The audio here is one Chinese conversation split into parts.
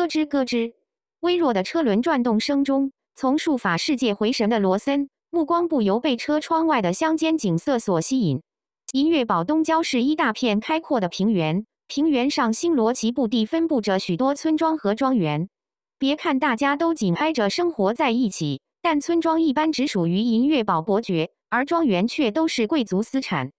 咯吱咯吱，微弱的车轮转动声中，从术法世界回神的罗森目光不由被车窗外的乡间景色所吸引。银月堡东郊是一大片开阔的平原，平原上星罗棋布地分布着许多村庄和庄园。别看大家都紧挨着生活在一起，但村庄一般只属于银月堡伯爵，而庄园却都是贵族私产。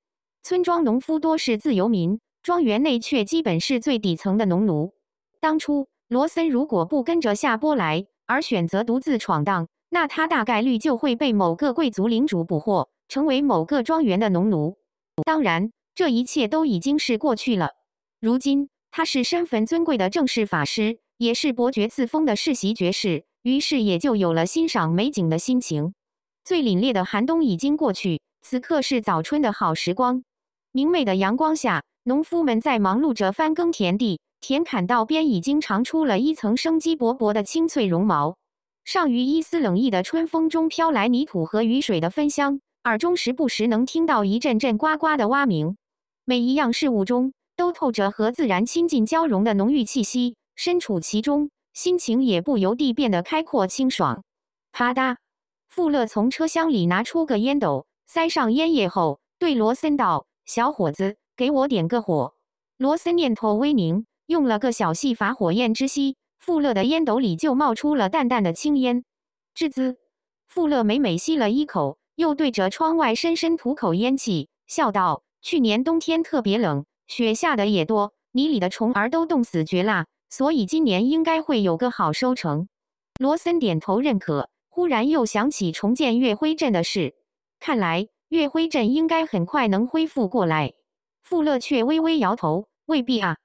村庄农夫多是自由民，庄园内却基本是最底层的农奴。当初。罗森如果不跟着下波来，而选择独自闯荡，那他大概率就会被某个贵族领主捕获，成为某个庄园的农奴。当然，这一切都已经是过去了。如今，他是身份尊贵的正式法师，也是伯爵赐封的世袭爵士，于是也就有了欣赏美景的心情。最凛冽的寒冬已经过去，此刻是早春的好时光。明媚的阳光下，农夫们在忙碌着翻耕田地。田坎道边已经长出了一层生机勃勃的青翠绒毛，上于一丝冷意的春风中飘来泥土和雨水的芬香，耳中时不时能听到一阵阵呱呱的蛙鸣。每一样事物中都透着和自然亲近交融的浓郁气息，身处其中，心情也不由地变得开阔清爽。啪嗒，富勒从车厢里拿出个烟斗，塞上烟叶后，对罗森道：“小伙子，给我点个火。”罗森念头微凝。用了个小戏法，火焰之息，富勒的烟斗里就冒出了淡淡的青烟。吱滋，富勒每每吸了一口，又对着窗外深深吐口烟气，笑道：“去年冬天特别冷，雪下的也多，泥里的虫儿都冻死绝啦，所以今年应该会有个好收成。”罗森点头认可，忽然又想起重建月辉镇的事，看来月辉镇应该很快能恢复过来。富勒却微微摇头：“未必啊，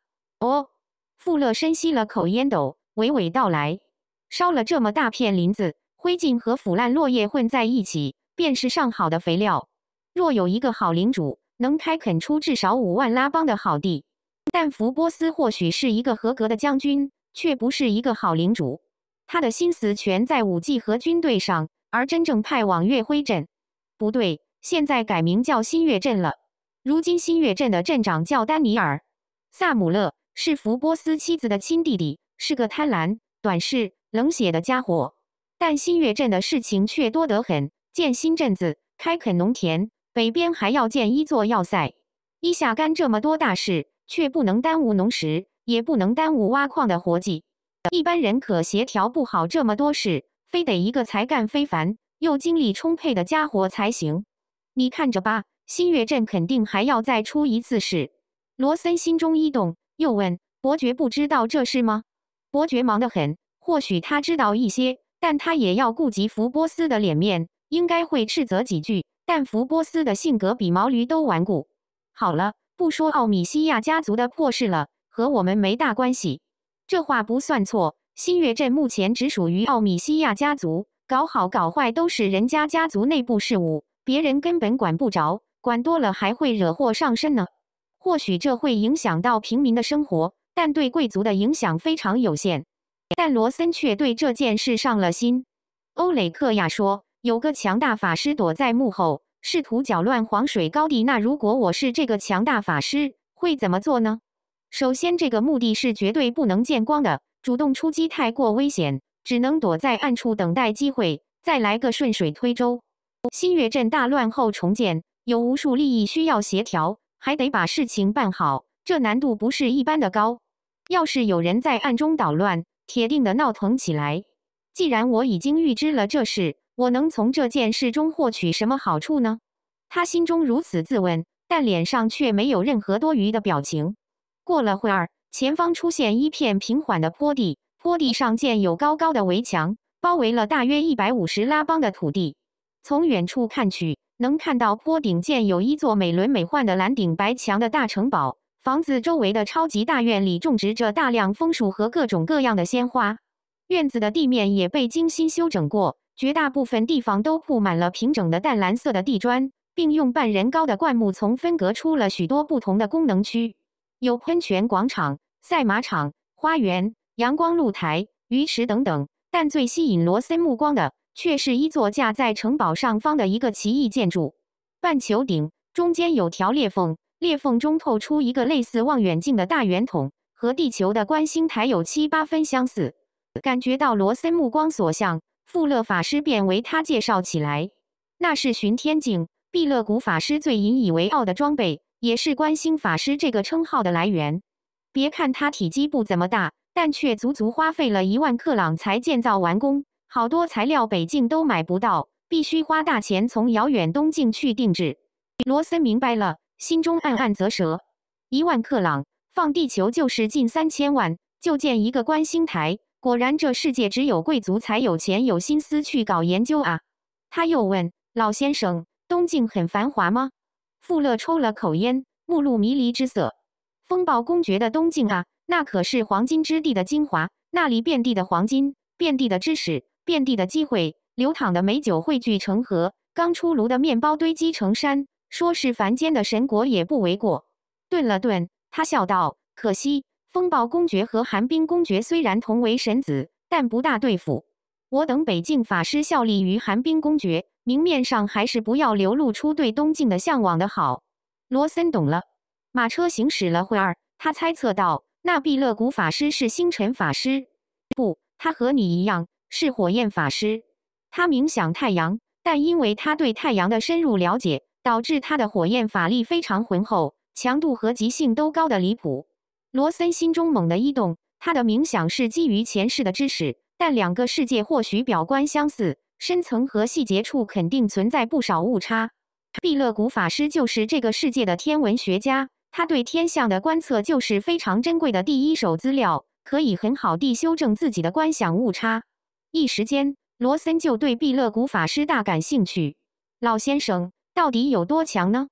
哦。”富勒深吸了口烟斗，娓娓道来：“烧了这么大片林子，灰烬和腐烂落叶混在一起，便是上好的肥料。若有一个好领主，能开垦出至少五万拉邦的好地。但福波斯或许是一个合格的将军，却不是一个好领主。他的心思全在武技和军队上，而真正派往月辉镇，不对，现在改名叫新月镇了。如今新月镇的镇长叫丹尼尔·萨姆勒。”是福波斯妻子的亲弟弟，是个贪婪、短视、冷血的家伙。但新月镇的事情却多得很，建新镇子、开垦农田，北边还要建一座要塞，一下干这么多大事，却不能耽误农时，也不能耽误挖矿的活计。一般人可协调不好这么多事，非得一个才干非凡又精力充沛的家伙才行。你看着吧，新月镇肯定还要再出一次事。罗森心中一动。又问伯爵：“不知道这事吗？”伯爵忙得很，或许他知道一些，但他也要顾及福波斯的脸面，应该会斥责几句。但福波斯的性格比毛驴都顽固。好了，不说奥米西亚家族的破事了，和我们没大关系。这话不算错。新月镇目前只属于奥米西亚家族，搞好搞坏都是人家家族内部事务，别人根本管不着，管多了还会惹祸上身呢。或许这会影响到平民的生活，但对贵族的影响非常有限。但罗森却对这件事上了心。欧雷克亚说：“有个强大法师躲在幕后，试图搅乱黄水高地。那如果我是这个强大法师，会怎么做呢？”首先，这个目的是绝对不能见光的。主动出击太过危险，只能躲在暗处等待机会，再来个顺水推舟。新月镇大乱后重建，有无数利益需要协调。还得把事情办好，这难度不是一般的高。要是有人在暗中捣乱，铁定的闹腾起来。既然我已经预知了这事，我能从这件事中获取什么好处呢？他心中如此自问，但脸上却没有任何多余的表情。过了会儿，前方出现一片平缓的坡地，坡地上建有高高的围墙，包围了大约一百五十拉邦的土地。从远处看去，能看到坡顶建有一座美轮美奂的蓝顶白墙的大城堡。房子周围的超级大院里种植着大量枫树和各种各样的鲜花，院子的地面也被精心修整过，绝大部分地方都铺满了平整的淡蓝色的地砖，并用半人高的灌木丛分隔出了许多不同的功能区，有喷泉广场、赛马场、花园、阳光露台、鱼池等等。但最吸引罗森目光的，却是一座架在城堡上方的一个奇异建筑，半球顶中间有条裂缝，裂缝中透出一个类似望远镜的大圆筒，和地球的观星台有七八分相似。感觉到罗森目光所向，富勒法师便为他介绍起来：“那是巡天镜，毕勒古法师最引以为傲的装备，也是观星法师这个称号的来源。别看它体积不怎么大，但却足足花费了一万克朗才建造完工。”好多材料北境都买不到，必须花大钱从遥远东境去定制。罗森明白了，心中暗暗咋舌。一万克朗放地球就是近三千万，就建一个观星台。果然，这世界只有贵族才有钱有心思去搞研究啊。他又问老先生：“东境很繁华吗？”富勒抽了口烟，目露迷离之色。风暴公爵的东境啊，那可是黄金之地的精华，那里遍地的黄金，遍地的知识。遍地的机会，流淌的美酒汇聚成河，刚出炉的面包堆积成山，说是凡间的神国也不为过。顿了顿，他笑道：“可惜，风暴公爵和寒冰公爵虽然同为神子，但不大对付。我等北境法师效力于寒冰公爵，明面上还是不要流露出对东境的向往的好。”罗森懂了。马车行驶了会儿，他猜测道：“那毕乐古法师是星辰法师？不，他和你一样。”是火焰法师，他冥想太阳，但因为他对太阳的深入了解，导致他的火焰法力非常浑厚，强度和极性都高的离谱。罗森心中猛地一动，他的冥想是基于前世的知识，但两个世界或许表观相似，深层和细节处肯定存在不少误差。毕乐古法师就是这个世界的天文学家，他对天象的观测就是非常珍贵的第一手资料，可以很好地修正自己的观想误差。一时间，罗森就对毕乐古法师大感兴趣。老先生到底有多强呢？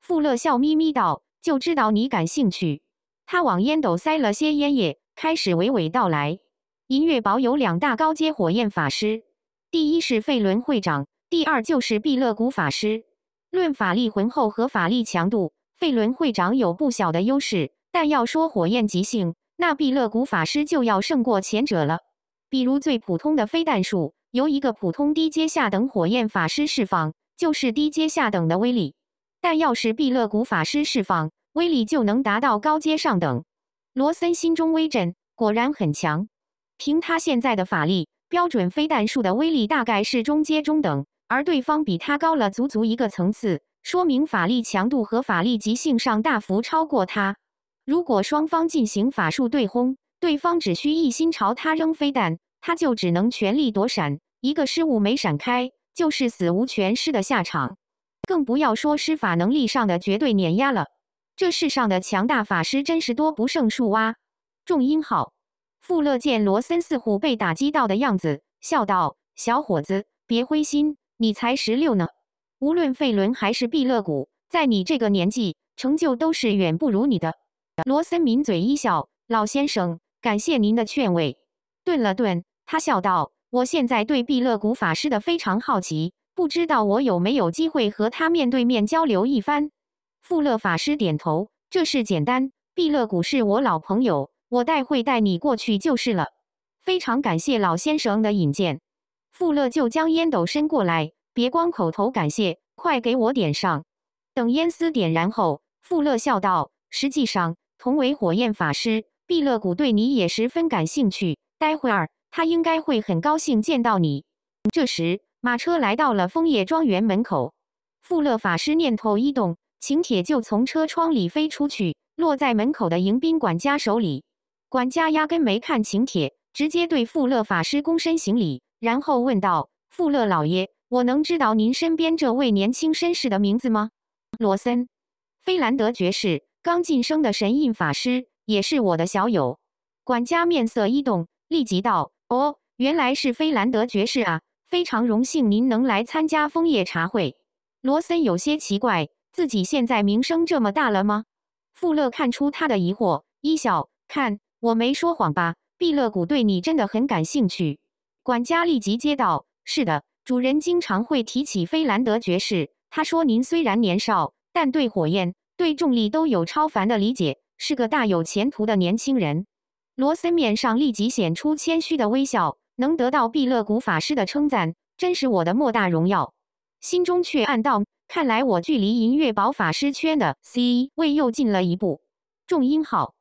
富勒笑眯眯道：“就知道你感兴趣。”他往烟斗塞了些烟叶，开始娓娓道来。银月堡有两大高阶火焰法师，第一是费伦会长，第二就是毕乐古法师。论法力浑厚和法力强度，费伦会长有不小的优势，但要说火焰极性，那毕乐古法师就要胜过前者了。比如最普通的飞弹术，由一个普通低阶下等火焰法师释放，就是低阶下等的威力。但要是毕勒古法师释放，威力就能达到高阶上等。罗森心中微震，果然很强。凭他现在的法力，标准飞弹术的威力大概是中阶中等，而对方比他高了足足一个层次，说明法力强度和法力极性上大幅超过他。如果双方进行法术对轰，对方只需一心朝他扔飞弹，他就只能全力躲闪。一个失误没闪开，就是死无全尸的下场。更不要说施法能力上的绝对碾压了。这世上的强大法师真是多不胜数啊！重音号。富勒见罗森似乎被打击到的样子，笑道：“小伙子，别灰心，你才十六呢。无论费伦还是毕乐谷，在你这个年纪，成就都是远不如你的。”罗森抿嘴一笑，老先生。感谢您的劝慰。顿了顿，他笑道：“我现在对毕勒古法师的非常好奇，不知道我有没有机会和他面对面交流一番。”富勒法师点头：“这事简单，毕勒古是我老朋友，我待会带你过去就是了。”非常感谢老先生的引荐。富勒就将烟斗伸过来：“别光口头感谢，快给我点上。”等烟丝点燃后，富勒笑道：“实际上，同为火焰法师。”毕勒古对你也十分感兴趣，待会儿他应该会很高兴见到你。这时，马车来到了枫叶庄园门口，富勒法师念头一动，请帖就从车窗里飞出去，落在门口的迎宾馆家手里。管家压根没看请帖，直接对富勒法师躬身行礼，然后问道：“富勒老爷，我能知道您身边这位年轻绅士的名字吗？”“罗森，菲兰德爵士，刚晋升的神印法师。”也是我的小友，管家面色一动，立即道：“哦，原来是菲兰德爵士啊，非常荣幸您能来参加枫叶茶会。”罗森有些奇怪，自己现在名声这么大了吗？富勒看出他的疑惑，一笑：“看，我没说谎吧？毕乐谷对你真的很感兴趣。”管家立即接道：“是的，主人经常会提起菲兰德爵士，他说您虽然年少，但对火焰、对重力都有超凡的理解。”是个大有前途的年轻人，罗森面上立即显出谦虚的微笑。能得到毕乐古法师的称赞，真是我的莫大荣耀。心中却暗道：看来我距离银月宝法师圈的 C 位又近了一步。重音号。